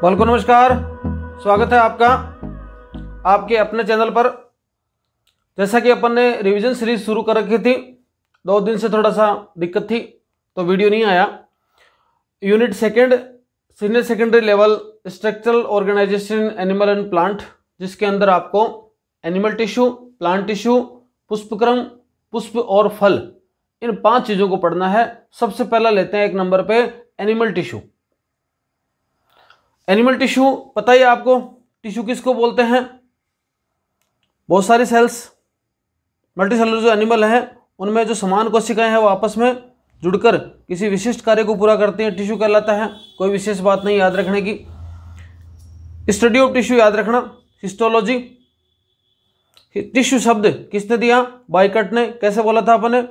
बालको नमस्कार स्वागत है आपका आपके अपने चैनल पर जैसा कि अपन ने रिवीजन सीरीज शुरू कर रखी थी दो दिन से थोड़ा सा दिक्कत थी तो वीडियो नहीं आया unit second senior secondary level structural organisation animal and plant जिसके अंदर आपको एनिमल टिश्यू प्लांट टिश्यू पुष्पक्रम पुष्प और फल इन पांच चीज़ों को पढ़ना है सबसे पहला लेते हैं एक नंबर पे एनिमल टिश्यू एनिमल टिश्यू पता ही आपको टिश्यू किसको बोलते हैं बहुत सारी सेल्स मल्टी सेलर जो एनिमल हैं उनमें जो समान कोशिकाएं हैं वो आपस में जुड़कर किसी विशिष्ट कार्य को पूरा करती हैं टिश्यू कहलाता है कोई विशेष बात नहीं याद रखने की स्टडी ऑफ टिश्यू याद रखना हिस्टोलॉजी टिश्यू शब्द किसने दिया बाइकट ने कैसे बोला था अपने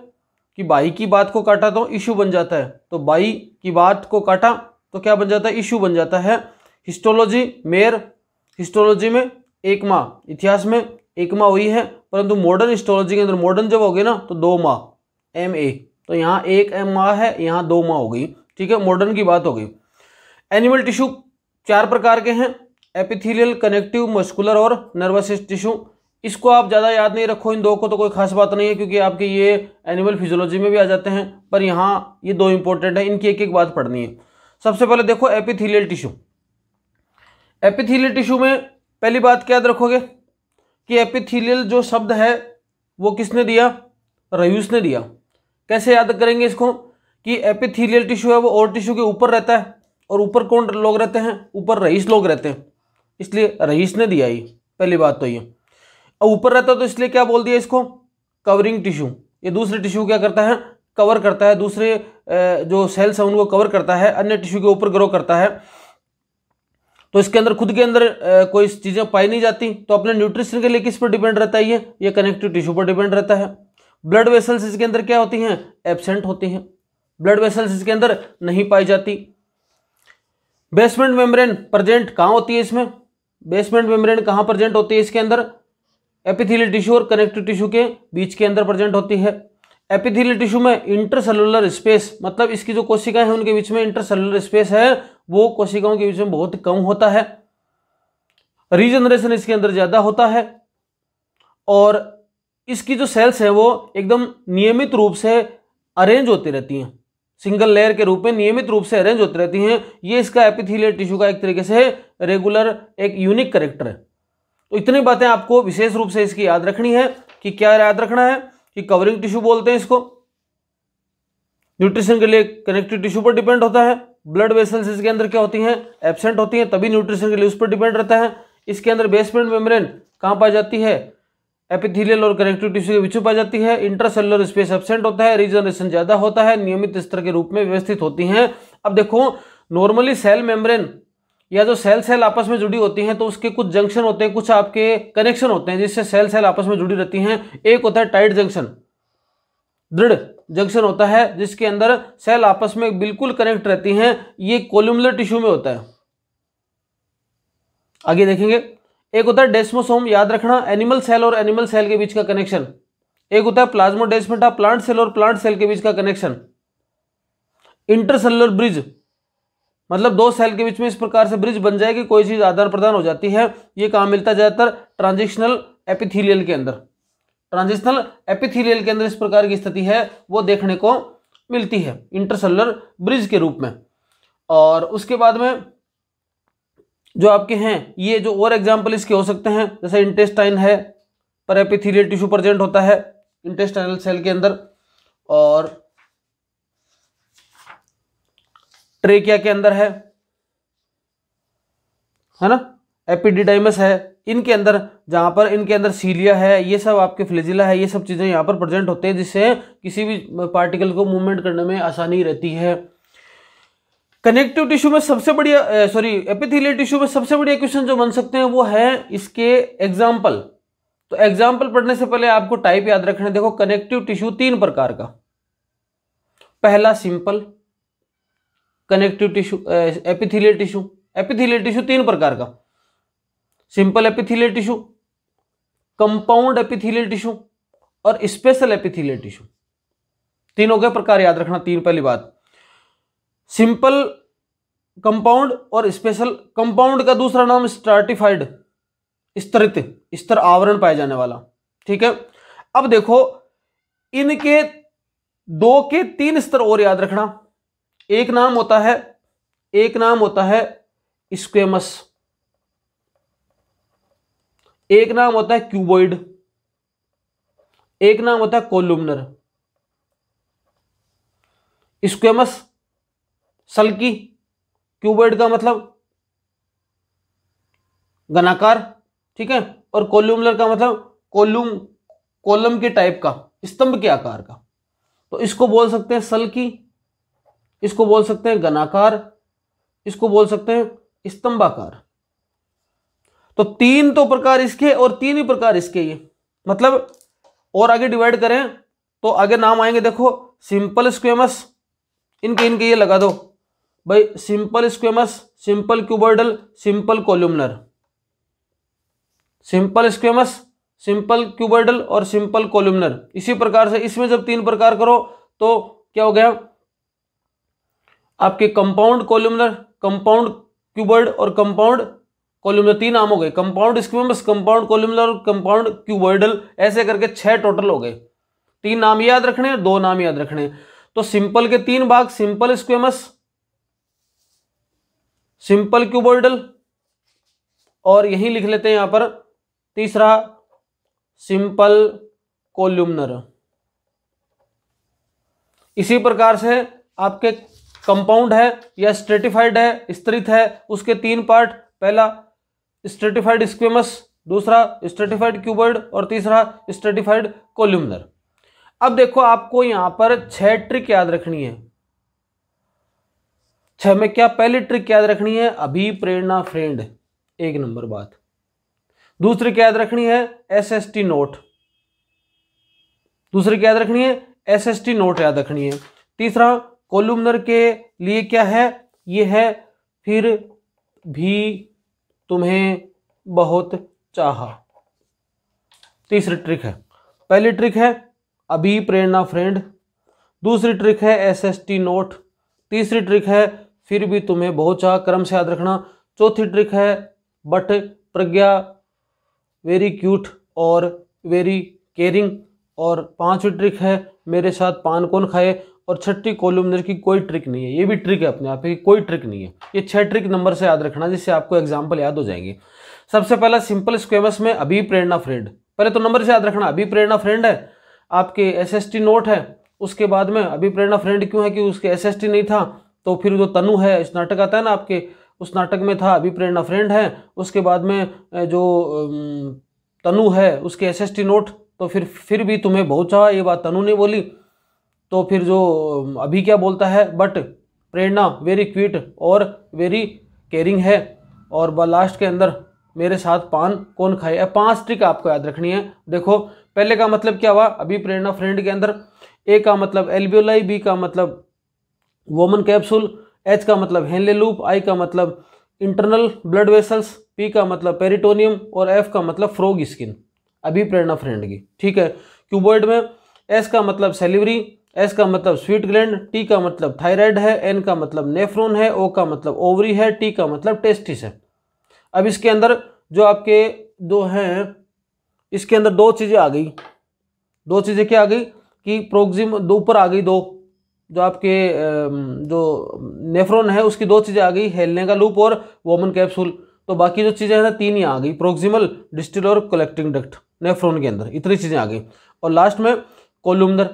कि बाई की बात को काटा तो इश्यू बन जाता है तो बाई की बात को काटा तो क्या बन जाता है इश्यू बन जाता है हिस्टोलॉजी मेयर हिस्टोलॉजी में एक माह इतिहास में एक माह हुई है परंतु मॉडर्न हिस्टोलॉजी के अंदर मॉडर्न जब हो गए ना तो दो माह एम ए तो यहाँ एक एम माह है यहाँ दो माह हो गई ठीक है मॉडर्न की बात हो गई एनिमल टिश्यू चार प्रकार के हैं एपिथीलियल कनेक्टिव मस्कुलर और नर्वस टिश्यू इसको आप ज़्यादा याद नहीं रखो इन दो को तो कोई खास बात नहीं है क्योंकि आपके ये एनिमल फिजियोलॉजी में भी आ जाते हैं पर यहाँ ये दो इंपॉर्टेंट है इनकी एक एक बात पढ़नी है सबसे पहले देखो एपिथीलियल टिश्यू एपिथीलियल टिश्यू में पहली बात क्या याद रखोगे कि एपिथीलियल जो शब्द है वो किसने दिया रयूस ने दिया कैसे याद करेंगे इसको कि एपिथीलियल टिश्यू है वो और टिश्यू के ऊपर रहता है और ऊपर कौन लोग रहते हैं ऊपर रईस लोग रहते हैं इसलिए रईस ने दिया ये पहली बात तो ये अब ऊपर रहता है तो इसलिए क्या बोल दिया इसको कवरिंग टिश्यू ये दूसरे टिश्यू क्या करता है कवर करता है दूसरे जो सेल्स हैं उनको कवर करता है अन्य टिश्यू के ऊपर ग्रो करता है तो इसके अंदर खुद के अंदर कोई चीज़ें पाई नहीं जाती तो अपने न्यूट्रिशन के लिए किस पर डिपेंड रहता है ये ये कनेक्टिव टिश्यू पर डिपेंड रहता है ब्लड वेसल्स इसके अंदर क्या होती हैं एबसेंट होती हैं ब्लड वेसल्स इसके अंदर नहीं पाई जाती बेसमेंट मेम्ब्रेन प्रजेंट कहाँ होती है इसमें बेसमेंट मेम्ब्रेन कहाँ प्रजेंट होती है इसके अंदर एपिथीलियल टिश्यू और कनेक्टिव टिश्यू के बीच के अंदर प्रेजेंट होती है एपिथीलियल टिश्यू में इंटरसेलुलर स्पेस मतलब इसकी जो कोशिकाएं हैं उनके बीच में इंटरसेलुलर स्पेस है वो कोशिकाओं के बीच में बहुत कम होता है रीजनरेशन इसके अंदर ज़्यादा होता है और इसकी जो सेल्स है वो एकदम नियमित रूप से अरेंज होती रहती हैं सिंगल लेयर के रूप में नियमित रूप से अरेंज होती रहती हैं ये इसका एपिथीलियल टिश्यू का एक तरीके से रेगुलर एक यूनिक करेक्टर है तो इतनी बातें आपको विशेष रूप से इसकी याद रखनी है कि क्या याद रखना है कि कवरिंग टिश्यू बोलते हैं इसको न्यूट्रिशन के लिए कनेक्टिव टिश्यू पर डिपेंड होता है ब्लड वेसल्स इसके अंदर क्या होती हैं एबसेंट होती हैं तभी न्यूट्रिशन के लिए उस पर डिपेंड रहता है इसके अंदर बेसमेंट मेम्ब्रेन कहाँ पाई जाती है एपिथेलियल और कनेक्टिव टिश्यू के बीच पाई जाती है इंटरसेलुलर स्पेस एबसेंट होता है रिजनरेशन ज्यादा होता है नियमित स्तर के रूप में व्यवस्थित होती हैं अब देखो नॉर्मली सेल मेम्ब्रेन या जो सेल सेल आपस में जुड़ी होती हैं तो उसके कुछ जंक्शन होते हैं कुछ आपके कनेक्शन होते हैं जिससे सेल सेल आपस में जुड़ी रहती हैं एक होता है टाइट जंक्शन दृढ़ जंक्शन होता है जिसके अंदर सेल आपस में बिल्कुल कनेक्ट रहती हैं ये कोलुमलर टिश्यू में होता है आगे देखेंगे एक होता है डेस्मोसोम याद रखना एनिमल सेल और एनिमल सेल के बीच का कनेक्शन एक होता है प्लाज्मोडेस्मेटा प्लांट सेल और प्लांट सेल के बीच का कनेक्शन इंटरसेलर ब्रिज मतलब दो सेल के बीच में इस प्रकार से ब्रिज बन जाए कि कोई चीज़ आदान प्रदान हो जाती है ये काम मिलता है ज़्यादातर ट्रांजिशनल एपिथीलियल के अंदर ट्रांजिशनल एपिथीलियल के अंदर इस प्रकार की स्थिति है वो देखने को मिलती है इंटरसेलर ब्रिज के रूप में और उसके बाद में जो आपके हैं ये जो और एग्जाम्पल इसके हो सकते हैं जैसे इंटेस्टाइन है पर एपिथीलियल टिश्यू प्रजेंट होता है इंटेस्टाइनल सेल के अंदर और ट्रेकिया के अंदर है है ना एपिडिडाइमस है इनके अंदर जहाँ पर इनके अंदर सीलिया है ये सब आपके फ्लेजिला है ये सब चीज़ें यहाँ पर प्रेजेंट होते हैं जिससे किसी भी पार्टिकल को मूवमेंट करने में आसानी रहती है कनेक्टिव टिश्यू में सबसे बढ़िया सॉरी एपिथेलियल टिश्यू में सबसे बढ़िया क्वेश्चन जो बन सकते हैं वो है इसके एग्जाम्पल तो एग्जाम्पल पढ़ने से पहले आपको टाइप याद रखना देखो कनेक्टिव टिश्यू तीन प्रकार का पहला simple connective tissue epithelial tissue epithelial tissue तीन प्रकार का simple epithelial tissue compound epithelial tissue और स्पेशल एपिथेलियल टिश्यू तीनों के प्रकार याद रखना तीन पहली बात सिंपल कंपाउंड और स्पेशल कंपाउंड का दूसरा नाम स्ट्रेटिफाइड स्तरित स्तर आवरण पाए जाने वाला ठीक है अब देखो इनके दो के तीन स्तर और याद रखना एक नाम होता है एक नाम होता है स्क्वेमस एक नाम होता है क्यूबॉइड एक नाम होता है कोलुमनर स्क्वेमस सल्की क्यूबॉइड का मतलब घनाकार ठीक है और कोलुमनर का मतलब कोलुम कोलम के टाइप का स्तंभ के आकार का तो इसको बोल सकते हैं सल्की इसको बोल सकते हैं घनाकार इसको बोल सकते हैं स्तंभाकार तो तीन तो प्रकार इसके और तीन ही प्रकार इसके ये मतलब और आगे डिवाइड करें तो आगे नाम आएंगे देखो सिंपल स्क्वेमस इनके इनके ये लगा दो भाई simple squamous simple cuboidal simple columnar simple squamous simple cuboidal और सिंपल कॉल्यूमनर इसी प्रकार से इसमें जब तीन प्रकार करो तो क्या हो गया आपके कंपाउंड कॉल्यूमनर कंपाउंड क्यूबर्ड और कंपाउंड कॉलम तीन आम हो गए compound squamous compound columnar compound cuboidal ऐसे करके छह टोटल हो गए तीन नाम याद रखने दो नाम याद रखने तो सिंपल के तीन भाग सिंपल स्क्वेमस सिंपल क्यूबॉइडल और यही लिख लेते हैं यहां पर तीसरा सिंपल कोल्यूमनर इसी प्रकार से आपके कंपाउंड है या स्ट्रेटिफाइड है स्त्रित है उसके तीन पार्ट पहला स्ट्रेटिफाइड स्क्वेमस दूसरा स्ट्रेटिफाइड क्यूबर्ड और तीसरा स्ट्रेटिफाइड कोल्यूमनर अब देखो आपको यहां पर छह ट्रिक याद रखनी है छह में क्या पहली ट्रिक याद रखनी है अभी प्रेरणा फ्रेंड एक नंबर बात दूसरी क्या याद रखनी है एस एस टी नोट दूसरी क्या याद रखनी है एस एस टी नोट याद रखनी है तीसरा कोलुमनर के लिए क्या है ये है फिर भी तुम्हें बहुत चाहा तीसरी ट्रिक है पहली ट्रिक है अभी प्रेरणा फ्रेंड दूसरी ट्रिक है एस एस टी नोट तीसरी ट्रिक है फिर भी तुम्हें बहुत चाह क्रम से याद रखना चौथी ट्रिक है बट प्रज्ञा वेरी क्यूट और वेरी केयरिंग और पांचवी ट्रिक है मेरे साथ पान कौन खाए और छठी कोलमनर की कोई ट्रिक नहीं है ये भी ट्रिक है अपने आप की कोई ट्रिक नहीं है ये छह ट्रिक नंबर से याद रखना जिससे आपको एग्जाम्पल याद हो जाएंगे सबसे पहला सिंपल स्क्वेमस में अभी प्रेरणा फ्रेंड पहले तो नंबर से याद रखना अभी प्रेरणा फ्रेंड है आपके एस नोट है उसके बाद में अभी प्रेरणा फ्रेंड क्यों है कि उसके एस नहीं था तो फिर जो तनु है इस नाटक आता है ना आपके उस नाटक में था अभी प्रेरणा फ्रेंड है उसके बाद में जो तनु है उसके एस नोट तो फिर फिर भी तुम्हें बहुत चाहा ये बात तनु ने बोली तो फिर जो अभी क्या बोलता है बट प्रेरणा वेरी क्विट और वेरी केयरिंग है और लास्ट के अंदर मेरे साथ पान कौन खाए पांच ट्रिक आपको याद रखनी है देखो पहले का मतलब क्या हुआ अभी प्रेरणा फ्रेंड के अंदर ए का मतलब एल्बियोलाई बी का मतलब वोमन कैप्सूल एच का मतलब हेनले लूप आई का मतलब इंटरनल ब्लड वेसल्स पी का मतलब पेरिटोनियम और एफ का मतलब फ्रोग स्किन अभी प्रेरणा फ्रेंड की ठीक है क्यूबोर्ड में एस का मतलब सेलिवरी एस का मतलब स्वीट ग्लैंड टी का मतलब थायराइड है एन का मतलब नेफ्रोन है ओ का मतलब ओवरी है टी का मतलब टेस्टिस है अब इसके अंदर जो आपके दो हैं इसके अंदर दो चीज़ें आ गई दो चीज़ें क्या आ गई कि प्रोक्सिम दो ऊपर आ गई दो जो आपके जो नेफ्रोन है उसकी दो चीज़ें आ गई हेलने का लूप और वोमन कैप्सूल तो बाकी जो चीज़ें हैं ना तीन ही आ गई प्रोक्सिमल डिस्टिल और कलेक्टिंग डक्ट नेफ्रोन के अंदर इतनी चीज़ें आ गई और लास्ट में कोलुमदर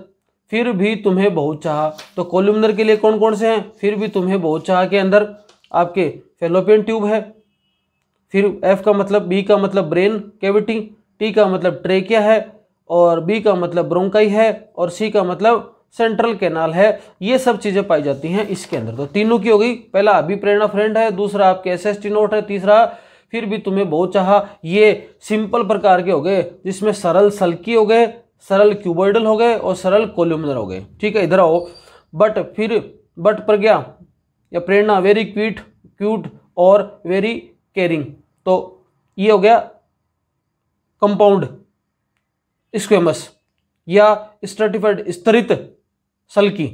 फिर भी तुम्हें बहुत चाह तो कोलुमनर के लिए कौन कौन से हैं फिर भी तुम्हें बहुत चाह के अंदर आपके फेलोपियन ट्यूब है फिर एफ का मतलब बी का मतलब ब्रेन कैविटी टी का मतलब ट्रेकिया है और बी का मतलब ब्रोंकाई है और सी का मतलब सेंट्रल कैनाल है ये सब चीज़ें पाई जाती हैं इसके अंदर तो तीनों की हो गई पहला अभिप्रेरणा फ्रेंड है दूसरा आपके एस एस टी नोट है तीसरा फिर भी तुम्हें बहुत चाहा ये सिंपल प्रकार के हो गए जिसमें सरल सल्की हो गए सरल क्यूबोइडल हो गए और सरल कोल्यूमिनर हो गए ठीक है इधर आओ बट फिर बट प्रज्ञा या प्रेरणा वेरी क्वीट क्यूट और वेरी केयरिंग तो ये हो गया कंपाउंड स्क्वेमस या स्टर्टिफाइड स्तरित सल्की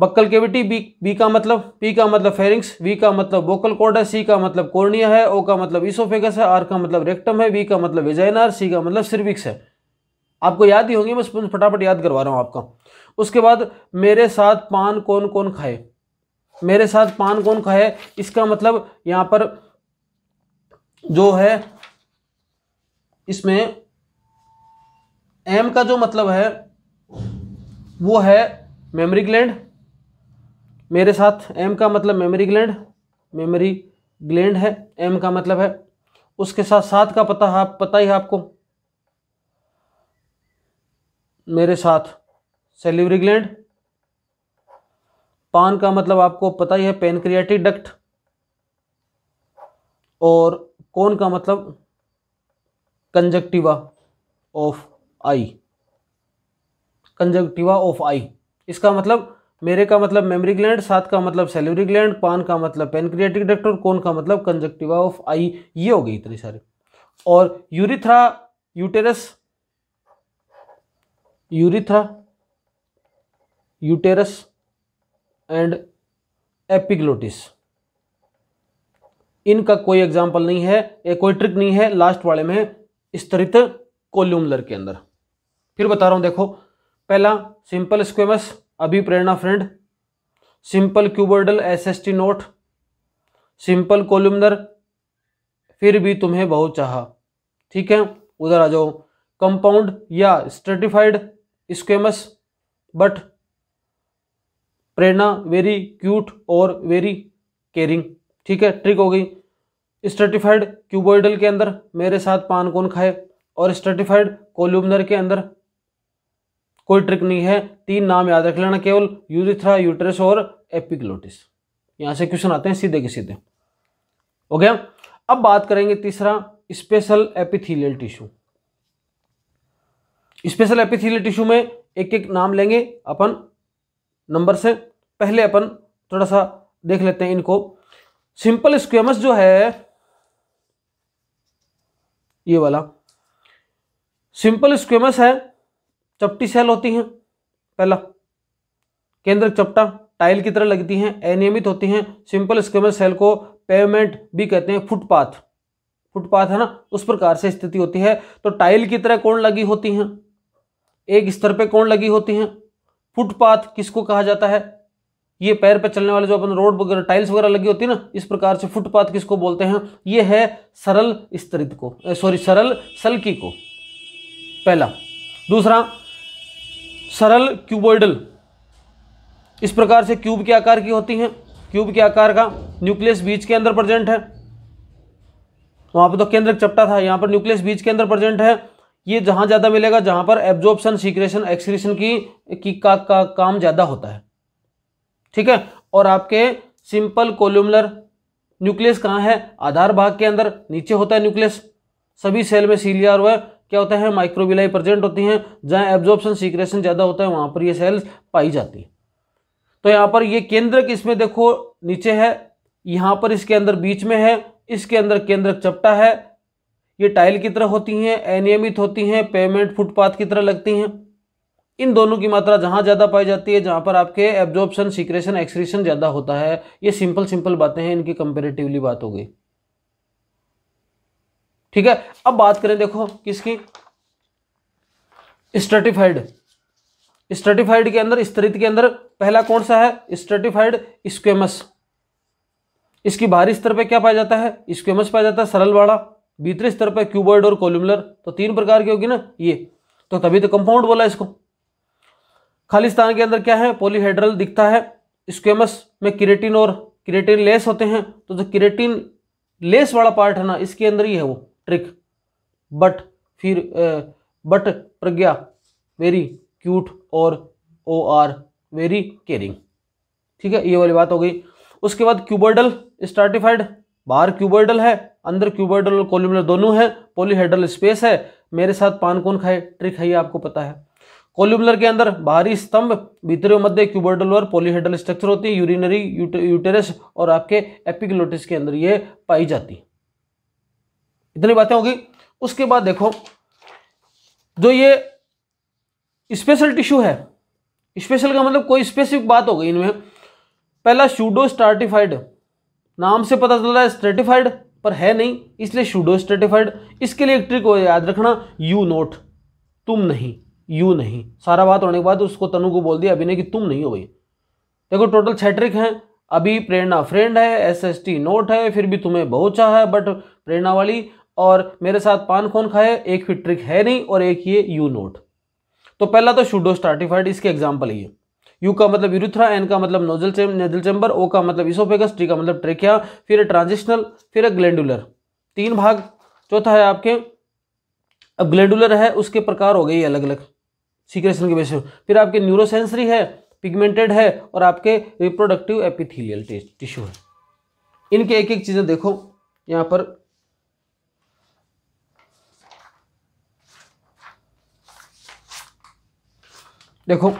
बक्कल केविटी बी बी का मतलब पी का मतलब फेरिंग्स वी का मतलब वोकल कोड है सी का मतलब कोर्निया है ओ का मतलब इसोफेगस है आर का मतलब रेक्टम है वी का मतलब वेजाइनार सी का मतलब सिर्विक्स है आपको याद ही होंगे मैं फटाफट याद करवा रहा हूँ आपका उसके बाद मेरे साथ पान कौन कौन खाए मेरे साथ पान कौन खाए इसका मतलब यहाँ पर जो है इसमें एम का जो मतलब है वो है मेमोरी ग्लैंड मेरे साथ एम का मतलब मेमोरी ग्लैंड मेमोरी ग्लैंड है एम का मतलब है उसके साथ साथ का पता आप पता ही आपको मेरे साथ सेलिवरी ग्लैंड पान का मतलब आपको पता ही है पेनक्रियाटिक डक्ट और कौन का मतलब conjunctiva of eye conjunctiva of eye इसका मतलब मेरे का मतलब मेमरी ग्लैंड सात का मतलब सेलरी ग्लैंड पान का मतलब पेनक्रियाटिक डक्ट और कौन का मतलब कंजक्टिवा ऑफ आई ये हो गई इतनी सारी और urethra uterus urethra uterus and epiglottis इनका कोई एग्जाम्पल नहीं है या कोई ट्रिक नहीं है लास्ट वाले में स्तरित कोल्यूमलर के अंदर फिर बता रहा हूं देखो पहला सिंपल स्क्वेमस अभी Prerna friend simple cuboidal S S T note simple columnar फिर भी तुम्हें बहुत चाहा ठीक है उधर आ जाओ कंपाउंड या stratified squamous but Prerna very cute और वेरी केयरिंग ठीक है ट्रिक हो गई स्टर्टिफाइड क्यूबोइडल के अंदर मेरे साथ पान कौन खाए और स्टर्टिफाइड कोल्यूबनर के अंदर कोई ट्रिक नहीं है तीन नाम याद रख लेना केवल यूरिथ्रा यूट्रस और एपिकलोटिस यहां से क्वेश्चन आते हैं सीधे के सीधे हो गया अब बात करेंगे तीसरा special epithelial tissue special epithelial tissue में एक एक नाम लेंगे अपन नंबर से पहले अपन थोड़ा सा देख लेते हैं इनको सिंपल स्क्वेमस जो है ये वाला सिंपल स्क्वेमस है चपटी सेल होती हैं पहला केंद्र चपटा टाइल की तरह लगती हैं अनियमित होती हैं सिंपल स्क्वेमस सेल को पेमेंट भी कहते हैं फुटपाथ फुटपाथ है ना उस प्रकार से स्थिति होती है तो टाइल की तरह कौन लगी होती हैं एक स्तर पे कौन लगी होती हैं फुटपाथ किसको कहा जाता है ये पैर पे चलने वाले जो अपन रोड वगैरह टाइल्स वगैरह लगी होती है ना इस प्रकार से फुटपाथ किसको बोलते हैं ये है सरल स्तरित को सॉरी सरल सल्की को पहला दूसरा सरल क्यूबोइडल इस प्रकार से क्यूब के आकार की होती हैं क्यूब के आकार का न्यूक्लियस बीच के अंदर प्रेजेंट है वहां पर तो केंद्र चपटा था यहां पर न्यूक्लियस बीच के अंदर प्रेजेंट है ये जहाँ ज़्यादा मिलेगा जहां पर एब्जॉर्प्शन सीक्रेशन एक्सक्रेशन की, की का, का काम ज़्यादा होता है ठीक है और आपके सिंपल कोल्यूमलर न्यूक्लियस कहाँ है आधार भाग के अंदर नीचे होता है न्यूक्लियस सभी सेल में सीलिया और क्या होता है माइक्रोविलाई प्रेजेंट होती हैं जहाँ एब्जॉर्प्शन सीक्रेशन ज़्यादा होता है वहाँ पर ये सेल्स पाई जाती है तो यहाँ पर ये केंद्रक इसमें देखो नीचे है यहाँ पर इसके अंदर बीच में है इसके अंदर केंद्रक चपटा है ये टाइल की तरह होती हैं अनियमित होती हैं पेमेंट फुटपाथ की तरह लगती हैं इन दोनों की मात्रा जहाँ ज़्यादा पाई जाती है जहाँ पर आपके एब्जॉर्प्शन सिक्रेशन एक्सक्रेशन ज़्यादा होता है ये सिंपल सिंपल बातें हैं इनकी कंपेरेटिवली बात हो गई ठीक है अब बात करें देखो किसकी स्टर्टिफाइड स्टर्टिफाइड के अंदर स्तरित के अंदर पहला कौन सा है स्टर्टिफाइड स्क्वेमस इसकी बाहरी स्तर पे क्या पाया जाता है स्क्वेमस पाया जाता है सरल वाड़ा भीतरी स्तर पर क्यूबॉइड और कोल्यूमलर तो तीन प्रकार की होगी ना ये तो तभी तो कंपाउंड बोला इसको खालिस्तान के अंदर क्या है पोलीहेड्रल दिखता है स्क्वेमस में किरेटिन और किरेटिन लेस होते हैं तो जो किरेटिन लेस वाला पार्ट है ना इसके अंदर ही है वो ट्रिक बट फिर बट प्रज्ञा वेरी क्यूट और ओ आर वेरी केयरिंग ठीक है ये वाली बात हो गई उसके बाद क्यूबर्डल स्टार्टिफाइड बाहर क्यूबर्डल है अंदर क्यूबॉइडल और कोल्यूमर दोनों है पोलीहेड्रल स्पेस है मेरे साथ पान कौन खाए ट्रिक है ये आपको पता है कोल्यूबुलर के अंदर बाहरी स्तंभ भीतरी मध्य क्यूबर्डल और पोलीहेड्रल स्ट्रक्चर होती है यूरिनरी यूटेरस और आपके एपिकलोटिस के अंदर ये पाई जाती है इतनी बातें होगी उसके बाद देखो जो ये स्पेशल टिश्यू है स्पेशल का मतलब कोई स्पेसिफिक बात हो गई इनमें पहला शूडो स्टार्टिफाइड नाम से पता चल रहा है स्ट्रेटिफाइड पर है नहीं इसलिए शूडो स्ट्रेटिफाइड इसके लिए एक ट्रिक हो याद रखना यू नोट तुम नहीं यू नहीं सारा बात होने के बाद उसको तनु को बोल दिया अभी नहीं कि तुम नहीं हो भाई देखो टोटल छः ट्रिक हैं अभी प्रेरणा फ्रेंड है एस एस टी नोट है फिर भी तुम्हें बहुत चाह है बट प्रेरणा वाली और मेरे साथ पान कौन खाए एक फिर ट्रिक है नहीं और एक ये यू नोट तो पहला तो शूडो स्टार्टिफाइड इसके एग्जाम्पल ये यू का मतलब यूरिथ्रा एन का मतलब नोजल चेम नेजल चेम्बर ओ का मतलब इसोफेगस टी का मतलब ट्रेकिया फिर है ट्रांजिशनल फिर है ग्लैंडुलर तीन भाग चौथा है आपके अब ग्लैंडुलर है उसके प्रकार हो गए अलग अलग सीक्रेशन के बेसिस फिर आपके न्यूरोसेंसरी है पिगमेंटेड है और आपके रिप्रोडक्टिव एपिथीलियल टिश्यू है इनके एक एक चीज़ें देखो यहां पर देखो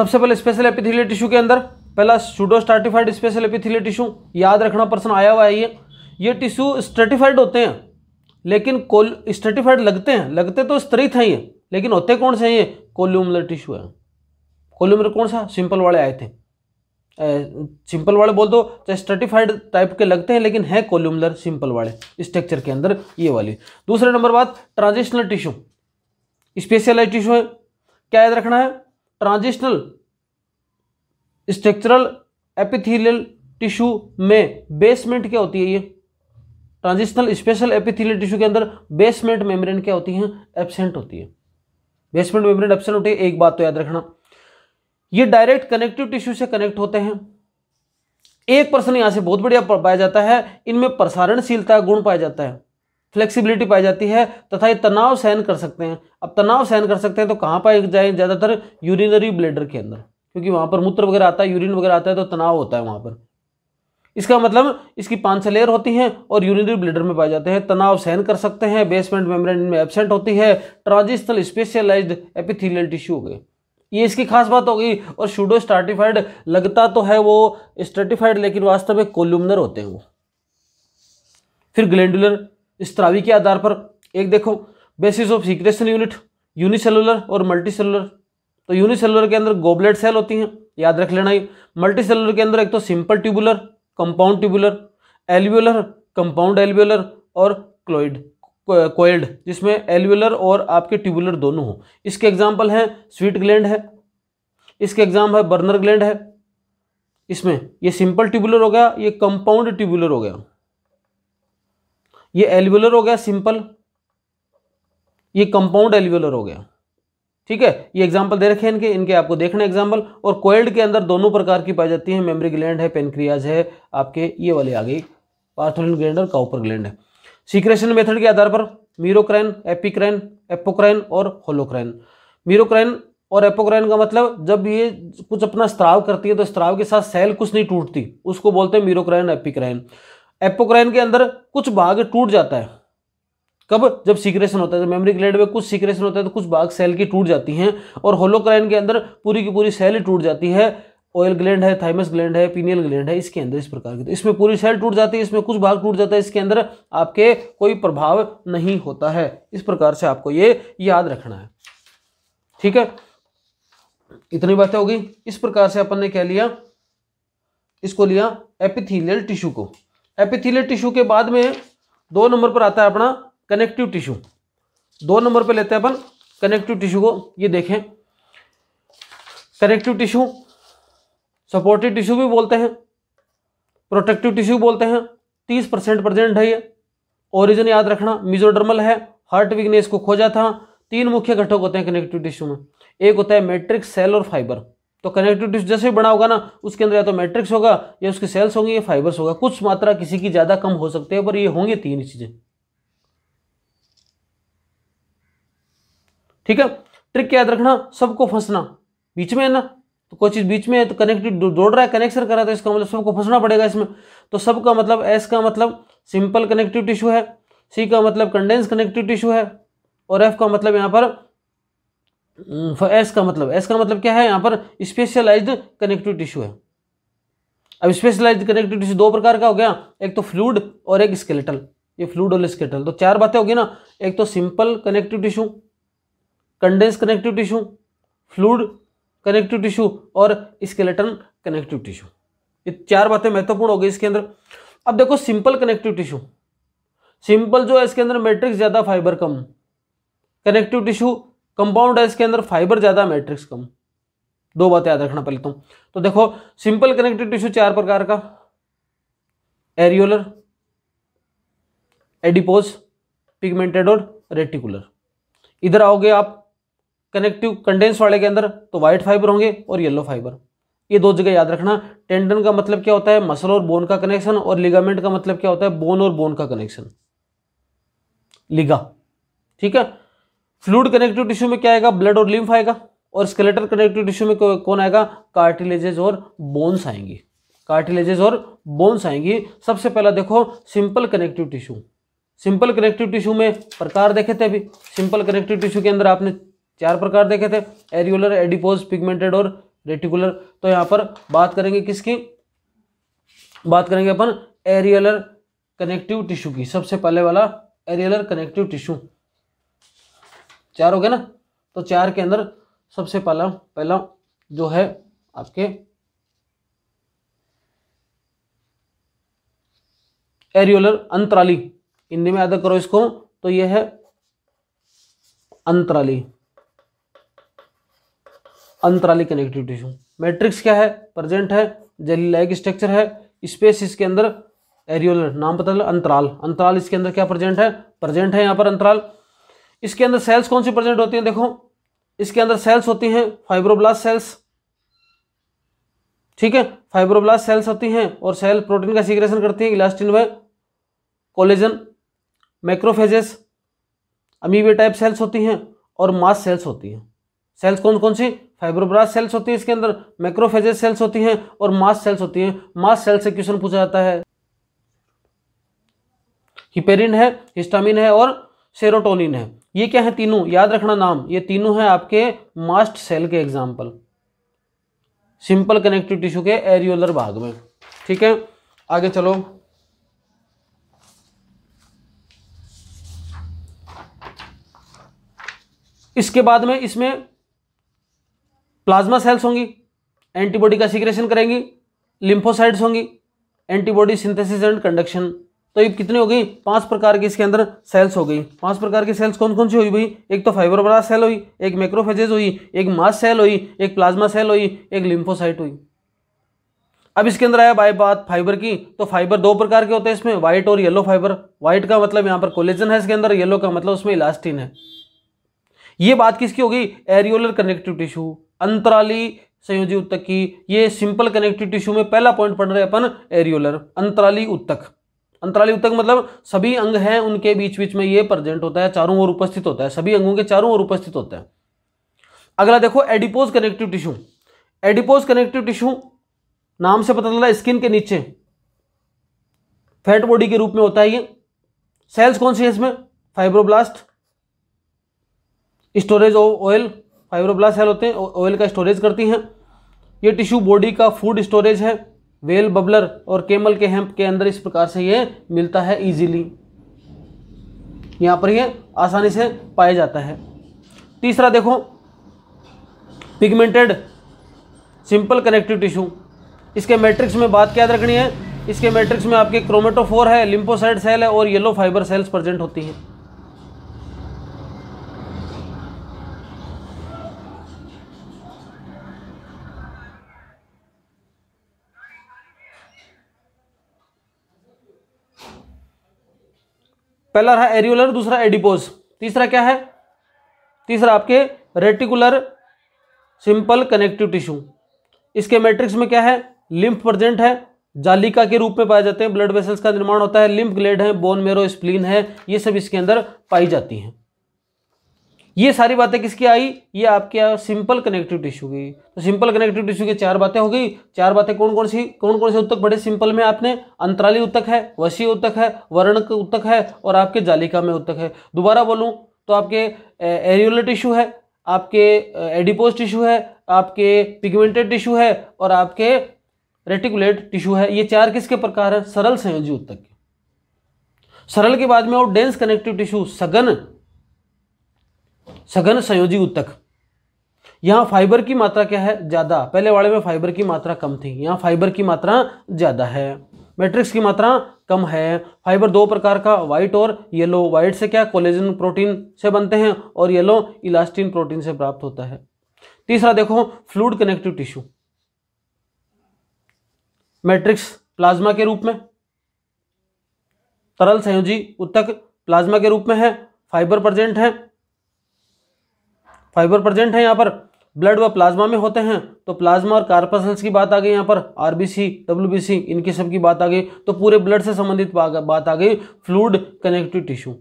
सबसे पहले स्पेशल एपिथेलियल टिश्यू के अंदर पहला स्टार्टिफाइड स्पेशल एपिथेलियल टिश्यू याद रखना पर्सन आया हुआ है ये ये टिश्यू स्ट्रेटिफाइड होते हैं लेकिन कोल स्ट्रेटिफाइड लगते हैं लगते तो स्त्रित हैं ये लेकिन होते कौन से हैं ये कोल्यूमर टिश्यू है कोल्यूमर कौन सा सिंपल वाले आए थे सिंपल वाले बोल दो चाहे स्ट्रेटिफाइड टाइप के लगते हैं लेकिन है कोल्यूमलर सिंपल वाले स्ट्रक्चर के अंदर ये वाली दूसरे नंबर बात ट्रांजिशनल टिश्यू स्पेशलाइज टिश्यू है क्या याद रखना है ट्रांजिशनल स्ट्रक्चरल एपिथेलियल टिश्यू में बेसमेंट क्या होती है ये ट्रांजिशनल स्पेशल एपिथेलियल टिश्यू के अंदर बेसमेंट मेम्ब्रेन क्या होती है एबसेंट होती है बेसमेंट मेम्ब्रेन एबसेंट होती है एक बात तो याद रखना ये डायरेक्ट कनेक्टिव टिश्यू से कनेक्ट होते हैं एक पर्सन यहां से बहुत बढ़िया पाया जाता है इनमें प्रसारणशीलता गुण पाया जाता है फ्लेक्सिबिलिटी पाई जाती है तथा ये तनाव सहन कर सकते हैं अब तनाव सहन कर सकते हैं तो कहाँ पाए जाए ज़्यादातर यूरिनरी ब्लेडर के अंदर क्योंकि वहाँ पर मूत्र वगैरह आता है यूरिन वगैरह आता है तो तनाव होता है वहाँ पर इसका मतलब इसकी पांच लेयर होती हैं और यूरिनरी ब्लेडर में पाए जाते हैं तनाव सहन कर सकते हैं बेसमेंट मेम्ब्रेन में एबसेंट होती है ट्रांजिस्टल स्पेशलाइज्ड एपिथेलियल टिश्यू हो गए ये इसकी खास बात होगी और शूडो स्टार्टिफाइड लगता तो है वो स्टर्टिफाइड लेकिन वास्तव में कोल्यूमनर होते हैं वो फिर ग्लैंडुलर इस त्रावी के आधार पर एक देखो basis of secretion unit unicellular और मल्टी सेलुलर तो यूनिसेलुलर के अंदर गोबलेट सेल होती हैं याद रख लेना ये मल्टी सेलुलर के अंदर एक तो simple tubular compound tubular alveolar compound alveolar और क्लोइड कोयल्ड जिसमें एल्व्यूलर और आपके ट्यूबुलर दोनों हों इसके एग्जाम्पल हैं स्वीट ग्लैंड है इसके एग्जाम्पल है बर्नर ग्लैंड है इसमें ये सिंपल ट्यूबुलर हो गया ये कंपाउंड ट्यूबुलर हो गया ये एल्वियोलर हो गया सिंपल ये कंपाउंड एल्वियोलर हो गया ठीक है ये एग्जाम्पल दे रखे हैं इनके इनके आपको देखना एग्जाम्पल और कोयल्ड के अंदर दोनों प्रकार की पाई जाती है मेमरी ग्लैंड है पेनक्रियाज है आपके ये वाले आ गई पार्थोलिन ग्लैंड और काउपर ग्लैंड है सीक्रेशन मेथड के आधार पर मीरोक्राइन एपिक्राइन एपोक्राइन और होलोक्राइन मीरोक्राइन और एपोक्राइन का मतलब जब ये कुछ अपना स्त्राव करती है तो स्त्राव के साथ सेल कुछ नहीं टूटती उसको बोलते हैं मीरोक्राइन एपिक्राइन एपोक्राइन के अंदर कुछ भाग टूट जाता है कब जब सीक्रेशन होता है जब मेमोरी ग्लैंड में कुछ सीक्रेशन होता है तो कुछ भाग सेल की टूट जाती हैं और होलोक्राइन के अंदर पूरी की पूरी सेल टूट जाती है ऑयल ग्लैंड है थाइमस ग्लैंड है पीनियल ग्लैंड है इसके अंदर इस प्रकार की तो इसमें पूरी सेल टूट जाती है इसमें कुछ भाग टूट जाता है इसके अंदर आपके कोई प्रभाव नहीं होता है इस प्रकार से आपको ये याद रखना है ठीक है इतनी बातें होगी इस प्रकार से अपन ने क्या लिया इसको लिया एपिथीलियल टिश्यू को एपिथीलियल टिश्यू के बाद में दो नंबर पर आता है अपना कनेक्टिव टिश्यू दो नंबर पर लेते हैं अपन कनेक्टिव टिश्यू को ये देखें कनेक्टिव टिश्यू सपोर्टिव टिश्यू भी बोलते हैं प्रोटेक्टिव टिश्यू बोलते हैं तीस परसेंट प्रजेंट है ये ओरिजिन याद रखना मिजोडर्मल है हार्ट वीकनेस को खोजा था तीन मुख्य घटक होते हैं कनेक्टिव टिश्यू में एक होता है मैट्रिक्स सेल और फाइबर तो कनेक्टिव टिश्यू जैसे भी बड़ा होगा ना उसके अंदर या तो मैट्रिक्स होगा या उसकी सेल्स होंगे या फाइबर्स होगा कुछ मात्रा किसी की ज़्यादा कम हो सकती है पर ये होंगे तीन चीज़ें ठीक है ट्रिक याद रखना सबको फंसना बीच में है ना तो कोई चीज़ बीच में है तो कनेक्टिव दौड़ रहा है कनेक्शन कर रहा है तो इसका मतलब सबको फंसना पड़ेगा इसमें तो सबका मतलब एस का मतलब सिंपल कनेक्टिव टिश्यू है सी का मतलब कंडेंस कनेक्टिव टिश्यू है और एफ का मतलब यहाँ पर एस हम्म, का मतलब एस का मतलब क्या है यहाँ पर स्पेशलाइज्ड कनेक्टिव टिश्यू है अब स्पेशलाइज्ड कनेक्टिव टिश्यू दो प्रकार का हो गया एक तो फ्लूड और एक स्केलेटल ये फ्लूड और स्केलेटल तो चार बातें होगी ना एक तो simple connective tissue condense connective tissue fluid connective tissue और स्केलेटल कनेक्टिव टिश्यू ये चार बातें महत्वपूर्ण हो गई इसके अंदर अब देखो सिंपल कनेक्टिव टिश्यू सिंपल जो है इसके अंदर मैट्रिक्स ज़्यादा फाइबर कम कनेक्टिव टिश्यू कंपाउंड है इसके अंदर फाइबर ज़्यादा मैट्रिक्स कम दो बात याद रखना पहले तुम तो देखो सिंपल कनेक्टिव टिश्यू चार प्रकार का एरियोलर एडिपोज पिगमेंटेड और रेटिकुलर इधर आओगे आप कनेक्टिव कंडेंस वाले के अंदर तो व्हाइट फाइबर होंगे और येलो फाइबर ये दो जगह याद रखना टेंडन का मतलब क्या होता है मसल और बोन का कनेक्शन और लिगामेंट का मतलब क्या होता है बोन और बोन का कनेक्शन लिगा ठीक है फ्लूड कनेक्टिव टिश्यू में क्या आएगा ब्लड और लिम्फ आएगा और स्केलेटर कनेक्टिव टिश्यू में कौन आएगा कार्टिलेजेस और बोन्स आएंगे कार्टिलेजेस और बोन्स आएंगी सबसे पहला देखो simple connective tissue simple connective tissue में प्रकार देखे थे अभी सिंपल कनेक्टिव टिश्यू के अंदर आपने चार प्रकार देखे थे एरियोलर एडिपोज पिगमेंटेड और रेटिकुलर तो यहाँ पर बात करेंगे किसकी बात करेंगे अपन एरियलर कनेक्टिव टिश्यू की सबसे पहले वाला एरियलर कनेक्टिव टिश्यू चार हो गया ना तो चार के अंदर सबसे पहला पहला जो है आपके एरियोलर अंतराली हिंदी में अदा करो इसको तो यह है अंतराली अंतराली कनेक्टिव टिश्यू मैट्रिक्स क्या है प्रेजेंट है जेली लाइक स्ट्रक्चर है स्पेस इसके अंदर एरियोलर नाम पता अंतराल अंतराल इसके अंदर क्या प्रेजेंट है प्रेजेंट है यहाँ पर अंतराल इसके अंदर सेल्स कौन सी प्रेजेंट होती हैं देखो इसके अंदर सेल्स होती हैं फाइब्रोब्लास्ट सेल्स ठीक है फाइब्रोब्लास्ट सेल्स होती हैं और सेल प्रोटीन का सीक्रेशन करती हैं इलास्टिन में collagen macrophages amoeba type cells होती हैं और मास सेल्स होती हैं सेल्स कौन कौन सी फाइब्रोब्लास्ट सेल्स होती है इसके अंदर मैक्रोफेजेस सेल्स होती हैं और मास सेल्स होती हैं मास सेल्स से क्वेश्चन पूछा जाता है हिपेरिन है हिस्टामिन है और सेरोटोनिन है ये क्या है तीनों याद रखना नाम ये तीनों है आपके मास्ट सेल के एग्जाम्पल सिंपल कनेक्टिव टिश्यू के एरियोलर भाग में ठीक है आगे चलो इसके बाद में इसमें प्लाज्मा सेल्स होंगी एंटीबॉडी का सिक्रेशन करेंगी लिम्फोसाइड्स होंगी एंटीबॉडी सिंथेसिस एंड कंडक्शन तो ये कितनी हो गई पांच प्रकार की इसके अंदर सेल्स हो गई पांच प्रकार की सेल्स कौन कौन सी हुई भाई एक तो फाइब्रोब्लास्ट सेल हुई एक मैक्रोफेजेज हुई एक मास सेल हुई एक प्लाज्मा सेल हुई एक लिम्फोसाइट हुई अब इसके अंदर आया बाई बात फाइबर की तो फाइबर दो प्रकार के होते हैं इसमें व्हाइट और येलो फाइबर व्हाइट का मतलब यहाँ पर कोलेजन है इसके अंदर येलो का मतलब उसमें इलास्टिन है ये बात किसकी होगी एरियोलर कनेक्टिव टिश्यू अंतराली संयोजी उत्तक की ये सिंपल कनेक्टिव टिश्यू में पहला पॉइंट पढ़ रहे अपन एरियोलर अंतराली उत्तक अंतराली उत्तक मतलब सभी अंग हैं उनके बीच बीच में ये प्रेजेंट होता है चारों ओर उपस्थित होता है सभी अंगों के चारों ओर उपस्थित होता है अगला देखो adipose connective tissue adipose connective tissue नाम से पता चला स्किन के नीचे फैट बॉडी के रूप में होता है ये सेल्स कौन सी है इसमें fibroblast storage oil fibroblast cell होते हैं ऑयल का स्टोरेज करती हैं ये टिश्यू बॉडी का फूड स्टोरेज है वेल बबलर और केमल के हेम्प के अंदर इस प्रकार से ये मिलता है इजीली यहाँ पर ये आसानी से पाया जाता है तीसरा देखो पिगमेंटेड सिंपल कनेक्टिव टिश्यू इसके मैट्रिक्स में बात क्या याद रखनी है इसके मैट्रिक्स में आपके क्रोमेटोफोर है लिम्पोसाइड सेल है और येलो फाइबर सेल्स प्रजेंट होती हैं पहला रहा एरियोलर दूसरा एडिपोज तीसरा क्या है तीसरा आपके रेटिकुलर सिंपल कनेक्टिव टिश्यू इसके मैट्रिक्स में क्या है लिम्फ प्रजेंट है जालिका के रूप में पाए जाते हैं ब्लड वेसल्स का निर्माण होता है लिम्फ ग्लेड है बोन मेरो स्प्लीन है ये सब इसके अंदर पाई जाती हैं ये सारी बातें किसकी आई ये आपके सिंपल कनेक्टिव टिश्यू की तो सिंपल कनेक्टिव टिश्यू की चार बातें हो गई चार बातें कौन कौन सी कौन कौन से उत्तक बड़े सिंपल में आपने अंतराली उत्तक है वसी उत्तक है वर्ण उत्तक है और आपके जालिका में उत्तक है दोबारा बोलूँ तो आपके एरियोलर टिश्यू है आपके एडिपोज टिश्यू है आपके पिगमेंटेड टिश्यू है और आपके रेटिकुलेट टिश्यू है ये चार किसके प्रकार है सरल संयोजी उत्तक सरल के बाद में और डेंस कनेक्टिव टिश्यू सघन सघन संयोजी उत्तक यहाँ फाइबर की मात्रा क्या है ज़्यादा पहले वाले में फाइबर की मात्रा कम थी यहाँ फाइबर की मात्रा ज़्यादा है मैट्रिक्स की मात्रा कम है फाइबर दो प्रकार का व्हाइट और येलो व्हाइट से क्या कोलेजन प्रोटीन से बनते हैं और येलो इलास्टिन प्रोटीन से प्राप्त होता है तीसरा देखो fluid connective tissue matrix plasma के रूप में तरल संयोजी उत्तक प्लाज्मा के रूप में है फाइबर प्रेजेंट है फाइबर प्रेजेंट है यहाँ पर ब्लड व प्लाज्मा में होते हैं तो प्लाज्मा और कार्पसल्स की बात आ गई यहाँ पर R B C W B C इनकी सब की बात आ गई तो पूरे ब्लड से संबंधित बात आ गई फ्लूड कनेक्टिव टिश्यू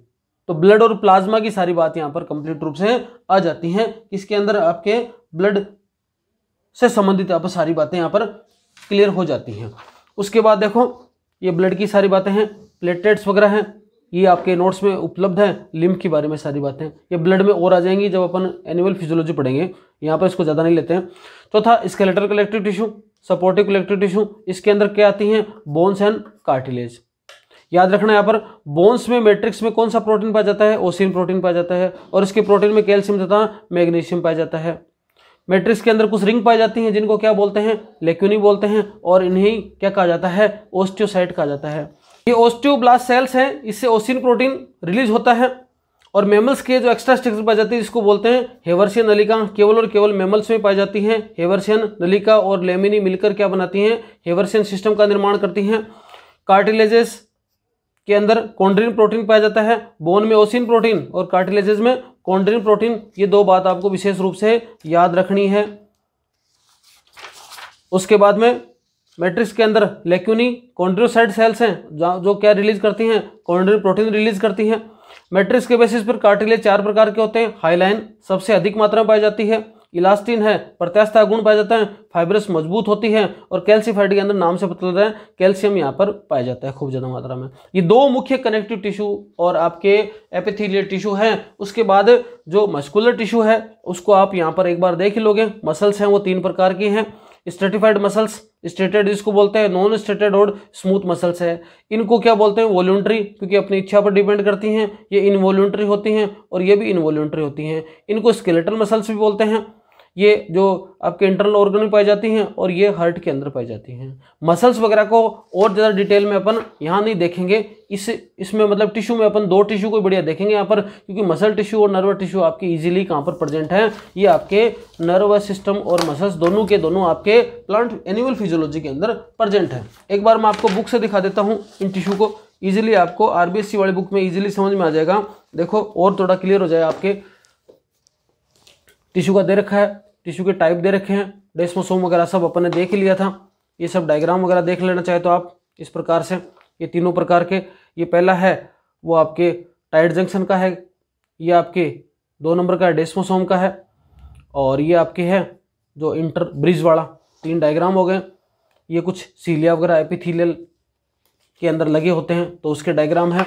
तो ब्लड और प्लाज्मा की सारी बात यहाँ पर कंप्लीट रूप से आ जाती हैं इसके अंदर आपके ब्लड से संबंधित आप सारी बातें यहाँ पर क्लियर हो जाती हैं उसके बाद देखो ये ब्लड की सारी बातें हैं प्लेटलेट्स वगैरह हैं ये आपके नोट्स में उपलब्ध है लिम्ब के बारे में सारी बातें ये ब्लड में और आ जाएंगी जब अपन एनिमल फिजियोलॉजी पढ़ेंगे यहाँ पर इसको ज़्यादा नहीं लेते हैं चौथा skeletal collective tissue supportive collective tissue इसके अंदर क्या आती हैं बोन्स एंड कार्टिलेज याद रखना यहाँ पर बोन्स में मैट्रिक्स में कौन सा प्रोटीन पाया जाता है ओसिन प्रोटीन पाया जाता है और इसके प्रोटीन में कैल्शियम तथा मैग्नीशियम पाया जाता है मैट्रिक्स के अंदर कुछ रिंग पाई जाती हैं जिनको क्या बोलते हैं लेक्यूनी बोलते हैं और इन्हें क्या कहा जाता है ओस्टियोसाइट कहा जाता है ये ओस्टियोब्लास्ट सेल्स हैं इससे ओसिन प्रोटीन रिलीज होता है और मेमल्स के जो एक्स्ट्रा स्ट्रक्चर पाई जाती है जिसको बोलते हैं हेवरसियन नलिका केवल और केवल मेमल्स में पाई जाती हैं हेवरसियन नलिका और लेमिनी मिलकर क्या बनाती हैं हेवरसियन सिस्टम का निर्माण करती हैं कार्टिलेजेस के अंदर कॉन्ड्रिन प्रोटीन पाया जाता है बोन में ओसिन प्रोटीन और कार्टिलेजेस में कॉन्ड्रिन प्रोटीन ये दो बात आपको विशेष रूप से याद रखनी है उसके बाद में मैट्रिक्स के अंदर लेक्यूनी कॉन्ड्रोसाइड सेल्स हैं जो क्या रिलीज करती हैं कॉन्ड्रिन प्रोटीन रिलीज करती हैं मैट्रिक्स के बेसिस पर कार्टिलेज चार प्रकार के होते हैं हाईलाइन सबसे अधिक मात्रा में पाई जाती है इलास्टिन है प्रत्यास्था गुण पाया जाता है फाइब्रस मजबूत होती है और कैल्सीफाइड के अंदर नाम से बता रहे हैं कैल्शियम यहाँ पर पाया जाता है खूब ज़्यादा मात्रा में ये दो मुख्य कनेक्टिव टिश्यू और आपके एपिथीलियल टिश्यू हैं उसके बाद जो मस्कुलर टिश्यू है उसको आप यहाँ पर एक बार देख लोगे मसल्स हैं वो तीन प्रकार की हैं स्ट्रेटिफाइड मसल्स स्टेटेड इसको बोलते हैं नॉन स्टेटेड और स्मूथ मसल्स है इनको क्या बोलते हैं वॉल्यूंट्री क्योंकि अपनी इच्छा पर डिपेंड करती हैं ये इनवॉल्यूंट्री होती हैं और ये भी इनवॉल्यूंट्री होती हैं इनको स्केलेटल मसल्स भी बोलते हैं ये जो आपके इंटरनल ऑर्गन में पाई जाती हैं और ये हार्ट के अंदर पाई जाती हैं मसल्स वगैरह को और ज़्यादा डिटेल में अपन यहाँ नहीं देखेंगे इस इसमें मतलब टिश्यू में अपन दो टिश्यू को बढ़िया देखेंगे यहाँ पर क्योंकि मसल टिश्यू और नर्व टिश्यू आपके इजीली कहाँ पर प्रेजेंट है ये आपके नर्वस सिस्टम और मसल्स दोनों के दोनों आपके प्लांट एनिमल फिजियोलॉजी के अंदर प्रेजेंट है एक बार मैं आपको बुक से दिखा देता हूँ इन टिश्यू को ईजिली आपको आर वाली बुक में ईजिली समझ में आ जाएगा देखो और थोड़ा क्लियर हो जाए आपके टिश्यू का दे रखा है टिश्यू के टाइप दे रखे हैं डेस्मोसोम वगैरह सब अपन ने देख लिया था ये सब डायग्राम वगैरह देख लेना चाहे तो आप इस प्रकार से ये तीनों प्रकार के ये पहला है वो आपके टाइट जंक्शन का है ये आपके दो नंबर का डेस्मोसोम का है और ये आपके है जो इंटर ब्रिज वाला तीन डायग्राम हो गए ये कुछ सीलिया वगैरह एपिथीलियल के अंदर लगे होते हैं तो उसके डायग्राम है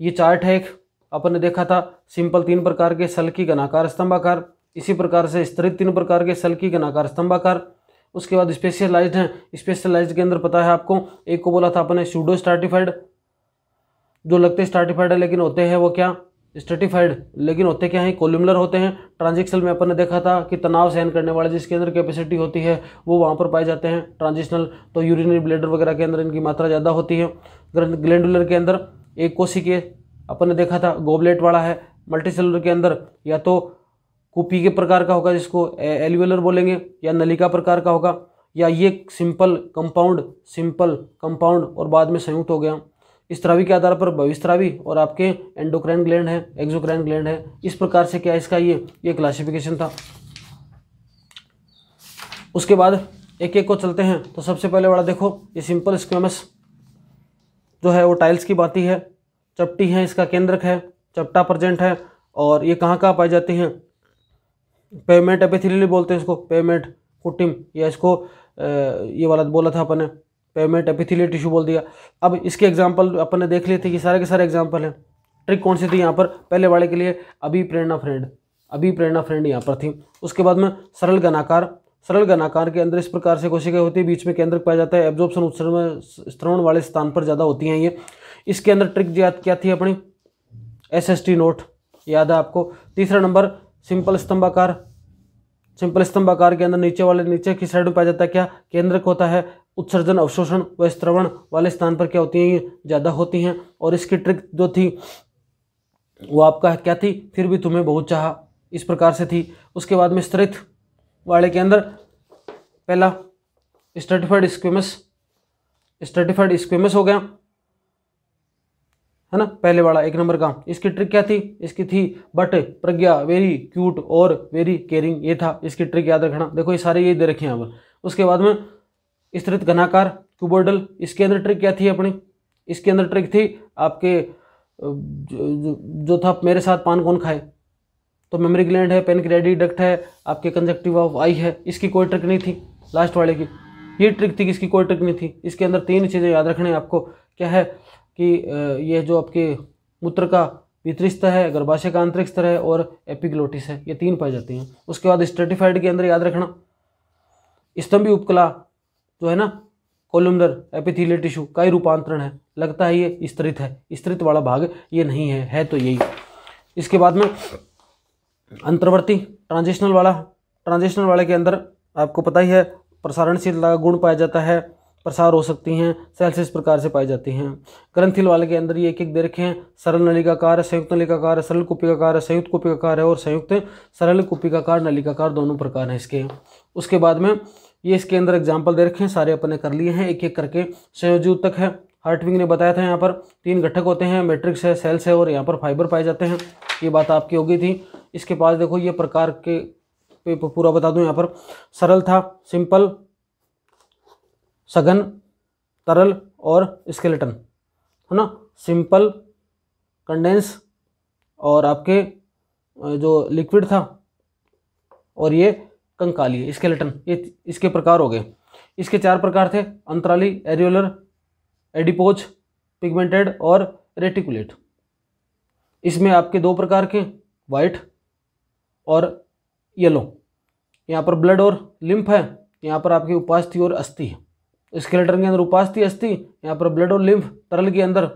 ये चार्ट है एक अपन ने देखा था सिंपल तीन प्रकार के सल की गनाकार स्तंभाकार इसी प्रकार से स्तरित तीन प्रकार के सल्की की नाकार स्तंभाकार उसके बाद स्पेशलाइज्ड हैं स्पेशलाइज्ड के अंदर पता है आपको एक को बोला था अपने सूडो स्टार्टिफाइड जो लगते स्टार्टिफाइड है लेकिन होते हैं वो क्या स्टर्टिफाइड लेकिन होते क्या हैं कोलुमलर होते हैं ट्रांजिक्शन में अपन ने देखा था कि तनाव सहन करने वाले जिसके अंदर कैपेसिटी होती है वो वहाँ पर पाए जाते हैं ट्रांजिशनल तो यूरिनरी ब्लेडर वगैरह के अंदर इनकी मात्रा ज़्यादा होती है ग्लैंडुलर के अंदर एक कोशिके अपन ने देखा था गोबलेट वाला है मल्टीसेलुलर के अंदर या तो कूपी के प्रकार का होगा जिसको एलिवेलर बोलेंगे या नलिका प्रकार का होगा या ये सिंपल कंपाउंड सिंपल कंपाउंड और बाद में संयुक्त हो गया स्त्रावी के आधार पर भविस्त्रावी और आपके एंडोक्राइन ग्लैंड है एक्जोक्राइन ग्लैंड है इस प्रकार से क्या इसका ये ये क्लासिफिकेशन था उसके बाद एक एक को चलते हैं तो सबसे पहले बड़ा देखो ये सिंपल स्क्वेमस जो है वो टाइल्स की बाती है चपटी है इसका केंद्रक है चपटा प्रजेंट है और ये कहाँ कहाँ पाई जाती हैं पेमेंट एपिथिलियल बोलते हैं इसको पेमेंट कुटिम या इसको ये वाला बोला था अपन ने पेमेंट एपिथिलियल टिश्यू बोल दिया अब इसके एग्जाम्पल अपन ने देख लिए थे कि सारे के सारे एग्जाम्पल हैं ट्रिक कौन सी थी यहाँ पर पहले वाले के लिए अभी प्रेरणा फ्रेंड अभी प्रेरणा फ्रेंड यहाँ पर थी उसके बाद में सरल गनाकार सरल गनाकार के अंदर इस प्रकार से कोशिकाएं होती है बीच में केंद्र पाया जाता है एब्जॉर्प्शन में स्त्रवण वाले स्थान पर ज़्यादा होती हैं ये इसके अंदर ट्रिक क्या थी अपनी एस एस टी नोट याद है आपको तीसरा नंबर सिंपल स्तंभाकार सिंपल स्तंभाकार के अंदर नीचे वाले नीचे की साइड में पाया जाता है क्या केंद्रक होता है उत्सर्जन अवशोषण व स्त्रवण वाले स्थान पर क्या होती हैं ज़्यादा होती हैं और इसकी ट्रिक जो थी वो आपका क्या थी फिर भी तुम्हें बहुत चाह इस प्रकार से थी उसके बाद में स्त्रित वाले के अंदर पहला स्टर्टिफाइड स्क्वेमस स्टर्टिफाइड स्क्वेमस हो गया है ना पहले वाला एक नंबर का इसकी ट्रिक क्या थी इसकी थी बट प्रज्ञा वेरी क्यूट और वेरी केयरिंग ये था इसकी ट्रिक याद रखना देखो ये सारे ये दे रखे हैं अब उसके बाद में स्त्रित घनाकार क्यूबोडल इसके अंदर ट्रिक क्या थी अपनी इसके अंदर ट्रिक थी आपके जो, जो था मेरे साथ पान कौन खाए तो मेमोरी ग्लैंड है पेन क्रेडिट डक्ट है आपके कंजक्टिव ऑफ आई है इसकी कोई ट्रिक नहीं थी लास्ट वाले की ये ट्रिक थी इसकी कोई ट्रिक नहीं थी इसके अंदर तीन चीज़ें याद रखने आपको क्या है कि यह जो आपके मूत्र का भीतरी स्तर है गर्भाशय का आंतरिक स्तर है और एपिग्लोटिस है ये तीन पाई जाती हैं उसके बाद स्ट्रेटिफाइड के अंदर याद रखना स्तंभी उपकला जो है ना कोलमदर एपिथीलियल टिश्यू का ही रूपांतरण है लगता है ये स्तरित है स्तरित वाला भाग ये नहीं है है तो यही इसके बाद में अंतर्वर्ती ट्रांजिशनल वाला ट्रांजिशनल वाले के अंदर आपको पता ही है प्रसारणशीलता का गुण पाया जाता है प्रसार हो सकती हैं सेल्स इस प्रकार से पाई जाती हैं ग्रंथिल वाले के अंदर ये एक एक दे रखे हैं सरल नलिकाकार है संयुक्त नलिकाकार है सरल कुपिकाकार है संयुक्त कार है और संयुक्त सरल कुपिकाकार नलिकाकार दोनों प्रकार हैं इसके उसके बाद में ये इसके अंदर एग्जाम्पल दे रखे हैं सारे अपने कर लिए हैं एक एक करके संयोजू तक है हार्टविंग ने बताया था यहाँ पर तीन घटक होते हैं मेट्रिक्स है सेल्स है और यहाँ पर फाइबर पाए जाते हैं ये बात आपकी होगी थी इसके पास देखो ये प्रकार के पूरा बता दूँ यहाँ पर सरल था सिंपल सघन तरल और स्केलेटन है ना सिंपल कंडेंस और आपके जो लिक्विड था और ये कंकाली स्केलेटन ये इसके प्रकार हो गए इसके चार प्रकार थे अंतराली एरियोलर एडिपोज पिगमेंटेड और रेटिकुलेट इसमें आपके दो प्रकार के वाइट और येलो यहाँ पर ब्लड और लिम्फ है यहाँ पर आपकी उपास्थि और अस्थि है स्केलेटन के अंदर उपास्थि अस्थि यहाँ पर ब्लड और लिम्फ तरल के अंदर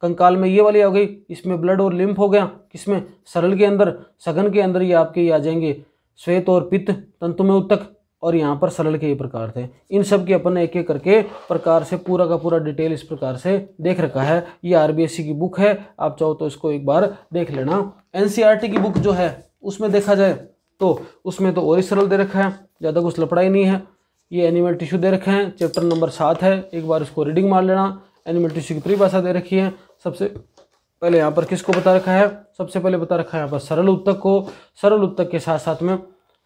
कंकाल में ये वाली आ गई इसमें ब्लड और लिम्फ हो गया किसमें सरल के अंदर सघन के अंदर ये आपके ये आ जाएंगे श्वेत और पित्त तंतु में उत्तक और यहाँ पर सरल के ये प्रकार थे इन सब के अपन ने एक एक करके प्रकार से पूरा का पूरा डिटेल इस प्रकार से देख रखा है ये आर की बुक है आप चाहो तो इसको एक बार देख लेना एन की बुक जो है उसमें देखा जाए तो उसमें तो और ही सरल दे रखा है ज़्यादा कुछ लपड़ा ही नहीं है ये एनिमल टिश्यू दे रखे हैं चैप्टर नंबर सात है एक बार उसको रीडिंग मार लेना एनिमल टिश्यू की परिभाषा दे रखी है सबसे पहले यहाँ पर किसको बता रखा है सबसे पहले बता रखा है यहाँ पर सरल उत्तक को सरल उत्तक के साथ साथ में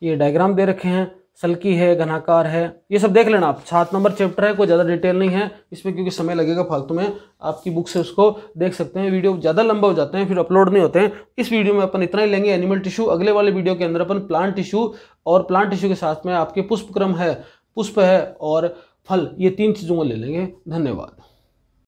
ये डायग्राम दे रखे हैं सल्की है घनाकार है ये सब देख लेना आप सात नंबर चैप्टर है कोई ज़्यादा डिटेल नहीं है इसमें क्योंकि समय लगेगा फालतू में आपकी बुक से उसको देख सकते हैं वीडियो ज़्यादा लंबा हो जाते हैं फिर अपलोड नहीं होते हैं इस वीडियो में अपन इतना ही लेंगे एनिमल टिश्यू अगले वाले वीडियो के अंदर अपन प्लांट टिश्यू और प्लांट टिश्यू के साथ में आपके पुष्पक्रम है पुष्प है और फल ये तीन चीज़ों को ले लेंगे धन्यवाद